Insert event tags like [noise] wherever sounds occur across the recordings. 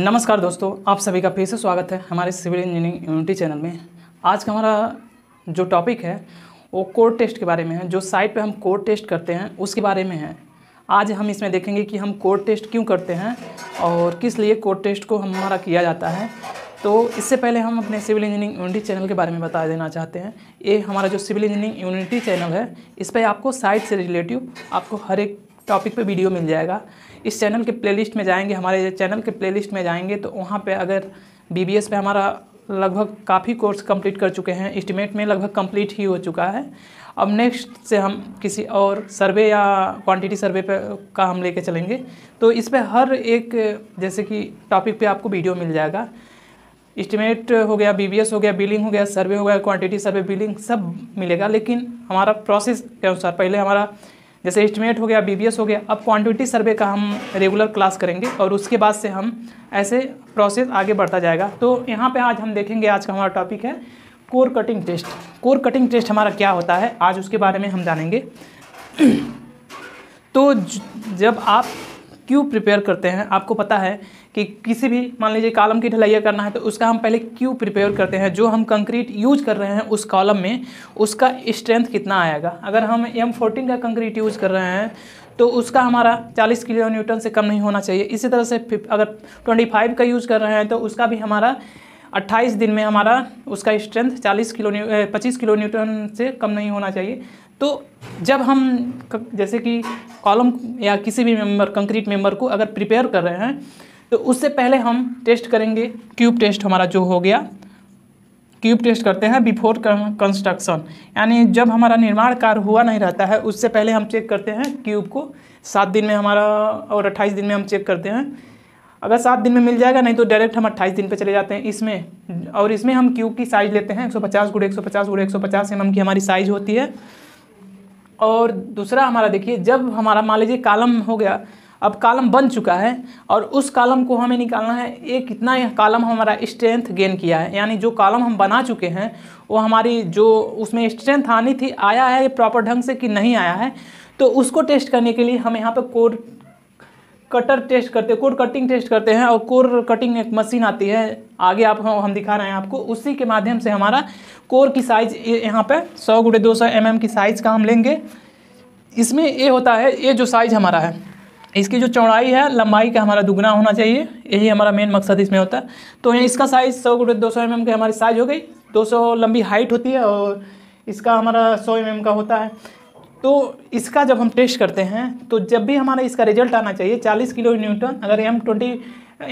नमस्कार दोस्तों आप सभी का फिर से स्वागत है हमारे सिविल इंजीनियरिंग यूनिटी चैनल में आज का हमारा जो टॉपिक है वो कोड टेस्ट के बारे में है जो साइट पे हम कोड टेस्ट करते हैं उसके बारे में है आज हम इसमें देखेंगे कि हम कोड टेस्ट क्यों करते हैं और किस लिए कोड टेस्ट को हमारा किया जाता है तो इससे पहले हम अपने सिविल इंजीनियरिंग यूनिटी चैनल के बारे में बता देना चाहते हैं ये हमारा जो सिविल इंजीनियरिंग यूनिटी चैनल है इस पर आपको साइट से रिलेटिव आपको हर एक टॉपिक पे वीडियो मिल जाएगा इस चैनल के प्लेलिस्ट में जाएंगे हमारे चैनल के प्लेलिस्ट में जाएंगे तो वहाँ पे अगर बी पे हमारा लगभग काफ़ी कोर्स कंप्लीट कर चुके हैं इस्टीमेट में लगभग कंप्लीट ही हो चुका है अब नेक्स्ट से हम किसी और सर्वे या क्वांटिटी सर्वे पे का हम लेके चलेंगे तो इस पर हर एक जैसे कि टॉपिक पे आपको वीडियो मिल जाएगा इस्टीमेट हो गया बी हो गया बिलिंग हो गया सर्वे हो गया क्वांटिटी सर्वे बिलिंग सब मिलेगा लेकिन हमारा प्रोसेस के अनुसार पहले हमारा जैसे एस्टिमेट हो गया बीबीएस हो गया अब क्वांटिटी सर्वे का हम रेगुलर क्लास करेंगे और उसके बाद से हम ऐसे प्रोसेस आगे बढ़ता जाएगा तो यहाँ पर आज हम देखेंगे आज का हमारा टॉपिक है core cutting test core cutting test हमारा क्या होता है आज उसके बारे में हम जानेंगे [clears throat] तो जब आप क्यू प्रिपेयर करते हैं आपको पता है कि किसी भी मान लीजिए कॉलम की ढलैया करना है तो उसका हम पहले क्यू प्रिपेयर करते हैं जो हम कंक्रीट यूज कर रहे हैं उस कॉलम में उसका स्ट्रेंथ कितना आएगा अगर हम एम फोर्टीन का कंक्रीट यूज कर रहे हैं तो उसका हमारा 40 किलो न्यूटन से कम नहीं होना चाहिए इसी तरह से अगर 25 का यूज़ कर रहे हैं तो उसका भी हमारा 28 दिन में हमारा उसका स्ट्रेंथ 40 किलो पच्चीस किलो न्यूटन से कम नहीं होना चाहिए तो जब हम जैसे कि कॉलम या किसी भी मेंबर कंक्रीट मेंबर को अगर प्रिपेयर कर रहे हैं तो उससे पहले हम टेस्ट करेंगे क्यूब टेस्ट हमारा जो हो गया क्यूब टेस्ट करते हैं बिफोर कंस्ट्रक्शन यानी जब हमारा निर्माण कार्य हुआ नहीं रहता है उससे पहले हम चेक करते हैं क्यूब को सात दिन में हमारा और अट्ठाईस दिन में हम चेक करते हैं अगर सात दिन में मिल जाएगा नहीं तो डायरेक्ट हम अट्ठाईस दिन पे चले जाते हैं इसमें और इसमें हम क्यूब की साइज़ लेते हैं एक सौ पचास गुड़े एक सौ पचास गुड़े एक सौ पचास एम एम की हमारी साइज़ होती है और दूसरा हमारा देखिए जब हमारा मान लीजिए कालम हो गया अब कालम बन चुका है और उस कालम को हमें निकालना है ये कितना कालम हमारा स्ट्रेंथ गेन किया है यानी जो कालम हम बना चुके हैं वो हमारी जो उसमें स्ट्रेंथ आनी थी आया है प्रॉपर ढंग से कि नहीं आया है तो उसको टेस्ट करने के लिए हम यहाँ पर कोड कटर टेस्ट करते कोर कटिंग टेस्ट करते हैं और कोर कटिंग एक मशीन आती है आगे आप हम दिखा रहे हैं आपको उसी के माध्यम से हमारा कोर की साइज यहाँ पे सौ गुड़े दो सौ एम की साइज़ का हम लेंगे इसमें ये होता है ये जो साइज़ हमारा है इसकी जो चौड़ाई है लंबाई का हमारा दुगना होना चाहिए यही हमारा मेन मकसद इसमें होता है तो इसका साइज़ सौ गुड़े दो सौ एम की हमारी साइज़ हो गई दो सौ लंबी हाइट होती है और इसका हमारा सौ एम का होता है तो इसका जब हम टेस्ट करते हैं तो जब भी हमारा इसका रिजल्ट आना चाहिए 40 किलो न्यूटन अगर एम ट्वेंटी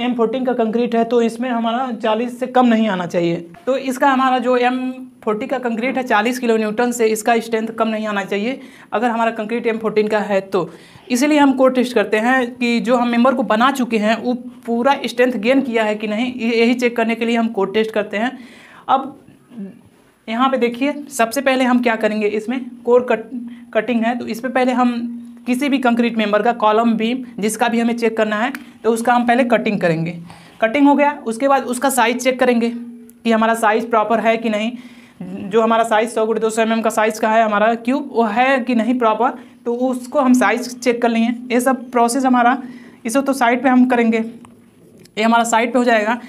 एम फोर्टीन का कंक्रीट है तो इसमें हमारा 40 से कम नहीं आना चाहिए तो इसका हमारा जो एम फोर्टी का कंक्रीट है 40 किलो न्यूटन से इसका स्ट्रेंथ कम नहीं आना चाहिए अगर हमारा कंक्रीट एम फोर्टीन का है तो इसीलिए हम कोर टेस्ट करते हैं कि जो हम मेंबर को बना चुके हैं वो पूरा स्ट्रेंथ गेन किया है कि नहीं यही चेक करने के लिए हम कोर टेस्ट करते हैं अब यहाँ पे देखिए सबसे पहले हम क्या करेंगे इसमें कोर कट कटिंग है तो इस पर पहले हम किसी भी कंक्रीट मेंबर का कॉलम बीम जिसका भी हमें चेक करना है तो उसका हम पहले कटिंग करेंगे कटिंग हो गया उसके बाद उसका साइज़ चेक करेंगे कि हमारा साइज़ प्रॉपर है कि नहीं जो हमारा साइज़ सौ गुड़े दो सौ एम mm का साइज़ का है हमारा क्यूब वो है कि नहीं प्रॉपर तो उसको हम साइज़ चेक कर लेंगे ये सब प्रोसेस हमारा इसे तो साइड पर हम करेंगे ये हमारा साइड पर हो जाएगा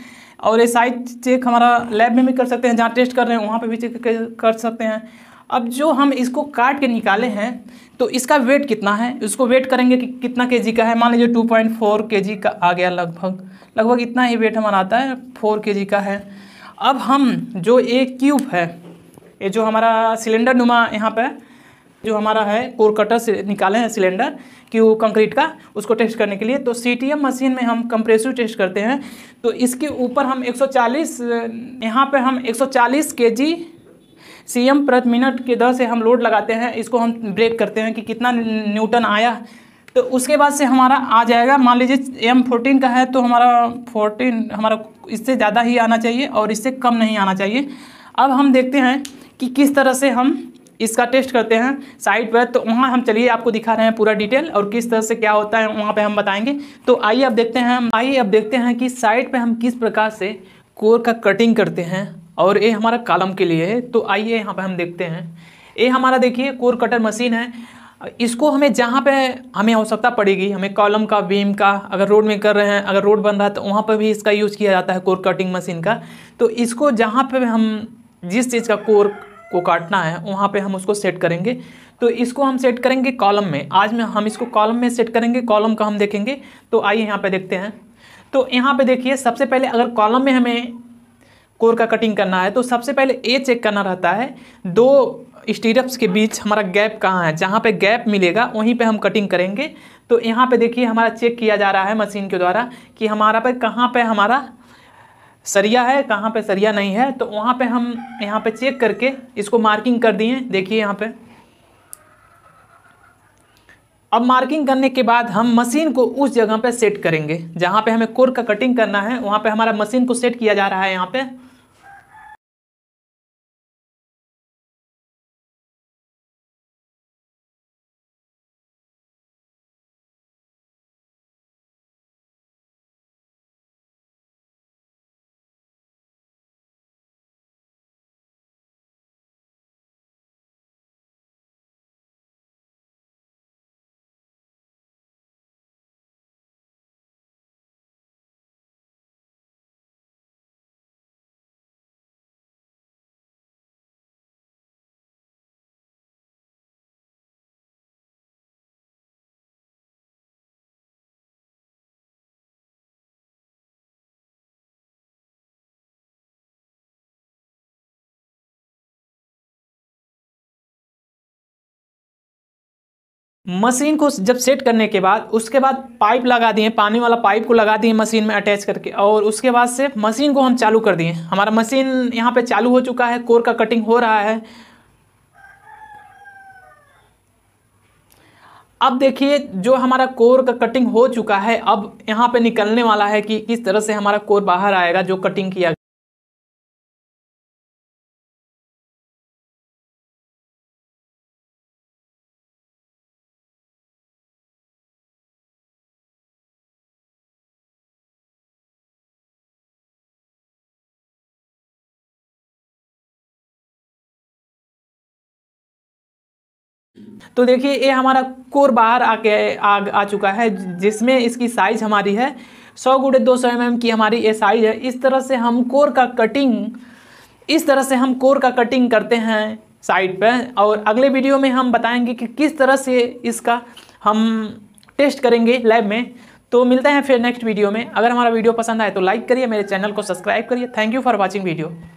और ये साइज चेक हमारा लैब में भी कर सकते हैं जहाँ टेस्ट कर रहे हैं वहाँ पर भी चेक कर सकते हैं अब जो हम इसको काट के निकाले हैं तो इसका वेट कितना है इसको वेट करेंगे कि कितना के जी का है मान लीजिए टू पॉइंट फोर के जी का आ गया लगभग लगभग इतना ही वेट हमारा आता है फोर के जी का है अब हम जो ये क्यूब है ये जो हमारा सिलेंडर नुमा यहाँ पर जो हमारा है कोर कटर से निकाले हैं सिलेंडर कि वो कंक्रीट का उसको टेस्ट करने के लिए तो सी मशीन में हम कंप्रेसिव टेस्ट करते हैं तो इसके ऊपर हम 140 यहाँ पर हम 140 केजी सीएम प्रति मिनट के दर से हम लोड लगाते हैं इसको हम ब्रेक करते हैं कि कितना न्यूटन आया तो उसके बाद से हमारा आ जाएगा मान लीजिए एम फोर्टीन का है तो हमारा फोर्टीन हमारा इससे ज़्यादा ही आना चाहिए और इससे कम नहीं आना चाहिए अब हम देखते हैं कि किस तरह से हम इसका टेस्ट करते हैं साइट पर तो वहाँ हम चलिए आपको दिखा रहे हैं पूरा डिटेल और किस तरह से क्या होता है वहाँ पर हम बताएंगे तो आइए अब देखते हैं आइए अब देखते हैं कि साइट पर हम किस प्रकार से कोर का कटिंग करते हैं और ये हमारा कालम के लिए है तो आइए यहाँ पर हम देखते हैं ये हमारा देखिए कोर कटर मशीन है इसको हमें जहाँ पे हमें आवश्यकता पड़ेगी हमें कॉलम का बीम का अगर रोड में कर रहे हैं अगर रोड बन रहा है तो वहाँ पर भी इसका यूज़ किया जाता है कोर कटिंग मशीन का तो इसको जहाँ पे हम जिस चीज़ का कोर को काटना है वहाँ पे हम उसको सेट करेंगे तो इसको हम सेट करेंगे कॉलम में आज में हम इसको कॉलम में सेट करेंगे कॉलम का हम देखेंगे तो आइए यहाँ पे देखते हैं तो यहाँ पे देखिए सबसे पहले अगर कॉलम में हमें कोर का कटिंग करना है तो सबसे पहले ए चेक करना रहता है दो स्टीरप्स के बीच हमारा गैप कहाँ है जहाँ पे गैप मिलेगा वहीं पे हम कटिंग करेंगे तो यहाँ पे देखिए हमारा चेक किया जा रहा है मशीन के द्वारा कि हमारा पे कहाँ पे हमारा सरिया है कहाँ पे सरिया नहीं है तो वहाँ पे हम यहाँ पे चेक करके इसको मार्किंग कर दिए देखिए यहाँ पे अब मार्किंग करने के बाद हम मशीन को उस जगह पे सेट करेंगे जहाँ पे हमें कोर का कटिंग करना है वहाँ पे हमारा मशीन को सेट किया जा रहा है यहाँ पे मशीन को जब सेट करने के बाद उसके बाद पाइप लगा दिए पानी वाला पाइप को लगा दिए मशीन में अटैच करके और उसके बाद से मशीन को हम चालू कर दिए हमारा मशीन यहाँ पे चालू हो चुका है कोर का कटिंग हो रहा है अब देखिए जो हमारा कोर का कटिंग हो चुका है अब यहाँ पे निकलने वाला है कि किस तरह से हमारा कोर बाहर आएगा जो कटिंग किया तो देखिए ये हमारा कोर बाहर आके आ, आ चुका है जिसमें इसकी साइज हमारी है सौ गुड़े दो सौ एम की हमारी ये साइज है इस तरह से हम कोर का कटिंग इस तरह से हम कोर का कटिंग करते हैं साइड पे और अगले वीडियो में हम बताएंगे कि किस तरह से इसका हम टेस्ट करेंगे लैब में तो मिलते हैं फिर नेक्स्ट वीडियो में अगर हमारा वीडियो पसंद आए तो लाइक करिए मेरे चैनल को सब्सक्राइब करिए thank you for watching video